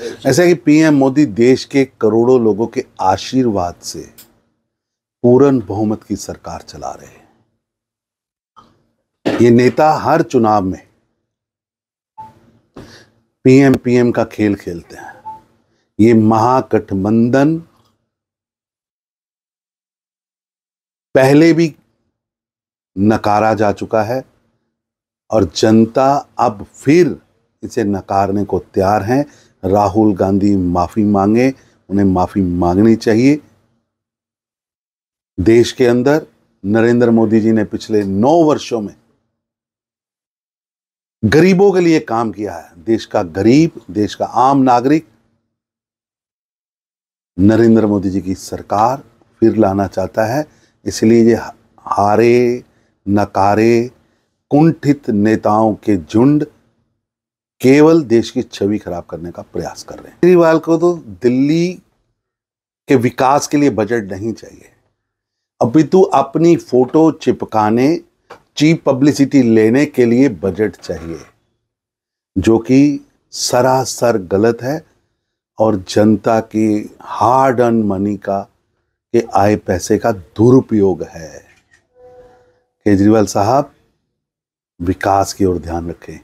ऐसा कि पीएम मोदी देश के करोड़ों लोगों के आशीर्वाद से पूर्ण बहुमत की सरकार चला रहे हैं ये नेता हर चुनाव में पीएम पीएम का खेल खेलते हैं ये महागठबंधन पहले भी नकारा जा चुका है और जनता अब फिर इसे नकारने को तैयार है राहुल गांधी माफ़ी मांगे उन्हें माफ़ी मांगनी चाहिए देश के अंदर नरेंद्र मोदी जी ने पिछले नौ वर्षों में गरीबों के लिए काम किया है देश का गरीब देश का आम नागरिक नरेंद्र मोदी जी की सरकार फिर लाना चाहता है इसलिए ये हारे नकारे कुंठित नेताओं के झुंड केवल देश की छवि खराब करने का प्रयास कर रहे हैं केजरीवाल को तो दिल्ली के विकास के लिए बजट नहीं चाहिए अपितु अपनी फोटो चिपकाने चीप पब्लिसिटी लेने के लिए बजट चाहिए जो कि सरासर गलत है और जनता की हार्ड अर्न मनी का के आए पैसे का दुरुपयोग है केजरीवाल साहब विकास की ओर ध्यान रखें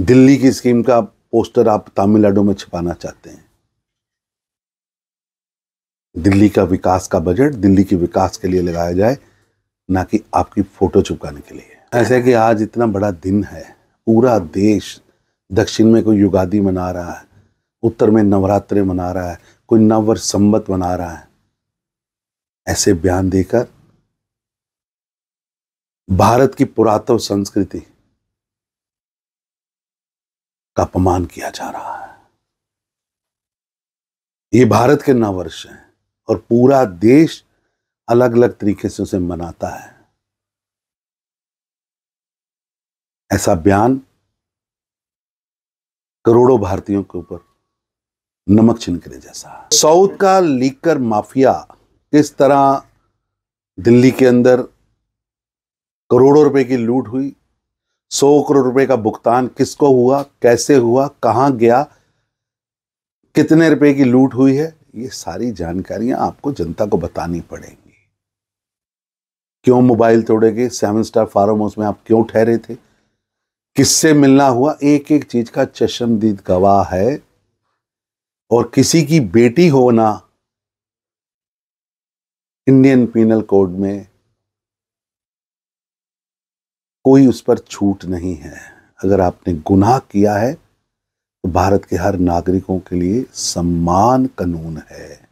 दिल्ली की स्कीम का पोस्टर आप तमिलनाडु में छिपाना चाहते हैं दिल्ली का विकास का बजट दिल्ली के विकास के लिए लगाया जाए ना कि आपकी फोटो चुपकाने के लिए ऐसे कि आज इतना बड़ा दिन है पूरा देश दक्षिण में कोई युगादी मना रहा है उत्तर में नवरात्रे मना रहा है कोई नवर संबत मना रहा है ऐसे बयान देकर भारत की पुरातन संस्कृति का अपमान किया जा रहा है ये भारत के नववर्ष है और पूरा देश अलग अलग तरीके से उसे मनाता है ऐसा बयान करोड़ों भारतीयों के ऊपर नमक छिनकने जैसा साउथ का लीकर माफिया किस तरह दिल्ली के अंदर करोड़ों रुपए की लूट हुई सौ करोड़ रुपए का भुगतान किसको हुआ कैसे हुआ कहाँ गया कितने रुपए की लूट हुई है ये सारी जानकारियां आपको जनता को बतानी पड़ेंगी क्यों मोबाइल तोड़े गए सेवन स्टार फार्म हाउस में आप क्यों ठहरे थे किससे मिलना हुआ एक एक चीज का चशमदीद गवाह है और किसी की बेटी होना इंडियन पीनल कोड में कोई उस पर छूट नहीं है अगर आपने गुनाह किया है तो भारत के हर नागरिकों के लिए सम्मान कानून है